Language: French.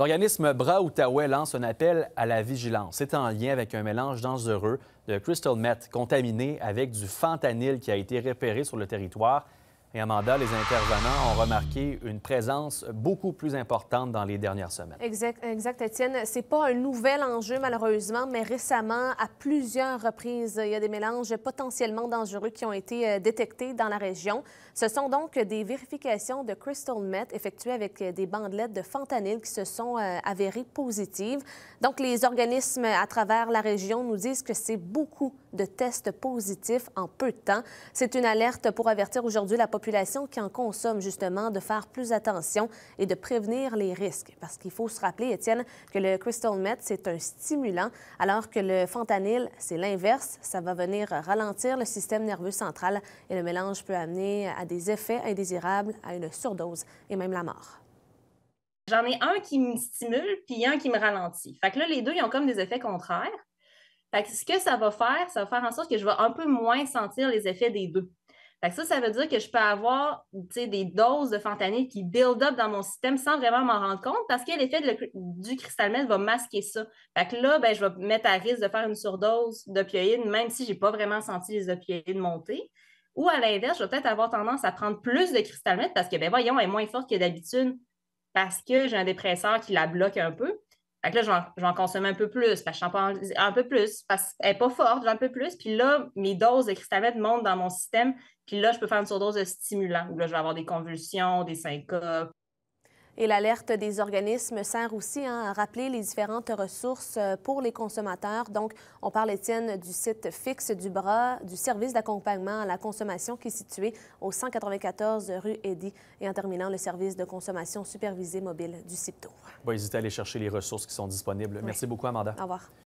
L'organisme bra Outaouais lance un appel à la vigilance. C'est en lien avec un mélange dangereux de crystal meth contaminé avec du fentanyl qui a été repéré sur le territoire et Amanda, les intervenants ont remarqué une présence beaucoup plus importante dans les dernières semaines. Exact, exact Étienne. C'est pas un nouvel enjeu, malheureusement, mais récemment, à plusieurs reprises, il y a des mélanges potentiellement dangereux qui ont été euh, détectés dans la région. Ce sont donc des vérifications de crystal meth effectuées avec des bandelettes de fentanyl qui se sont euh, avérées positives. Donc, les organismes à travers la région nous disent que c'est beaucoup de tests positifs en peu de temps. C'est une alerte pour avertir aujourd'hui la population qui en consomme, justement, de faire plus attention et de prévenir les risques. Parce qu'il faut se rappeler, Étienne, que le crystal meth, c'est un stimulant, alors que le fentanyl, c'est l'inverse. Ça va venir ralentir le système nerveux central et le mélange peut amener à des effets indésirables, à une surdose et même la mort. J'en ai un qui me stimule, puis un qui me ralentit. Fait que là, les deux, ils ont comme des effets contraires. Fait que ce que ça va faire, ça va faire en sorte que je vais un peu moins sentir les effets des deux ça, ça veut dire que je peux avoir des doses de fentanyl qui build up dans mon système sans vraiment m'en rendre compte parce que l'effet du cristalmètre va masquer ça. Fait que là, ben, je vais me mettre à risque de faire une surdose d'opioïdes, même si je n'ai pas vraiment senti les opioïdes monter. Ou à l'inverse, je vais peut-être avoir tendance à prendre plus de cristalmètre parce que, ben voyons, elle est moins forte que d'habitude parce que j'ai un dépresseur qui la bloque un peu. Fait que là, je vais en consomme un peu plus, parce que je pas un peu plus, parce qu'elle n'est pas forte, j'en un peu plus. Puis là, mes doses de cristalette montent dans mon système. Puis là, je peux faire une surdose de stimulant, où là, je vais avoir des convulsions, des syncopes, et l'alerte des organismes sert aussi hein, à rappeler les différentes ressources euh, pour les consommateurs. Donc, on parle, Étienne, du site fixe du bras du service d'accompagnement à la consommation qui est situé au 194 rue Eddy et en terminant le service de consommation supervisée mobile du CIPTO. Bon, hésitez à aller chercher les ressources qui sont disponibles. Merci beaucoup, Amanda. Au revoir.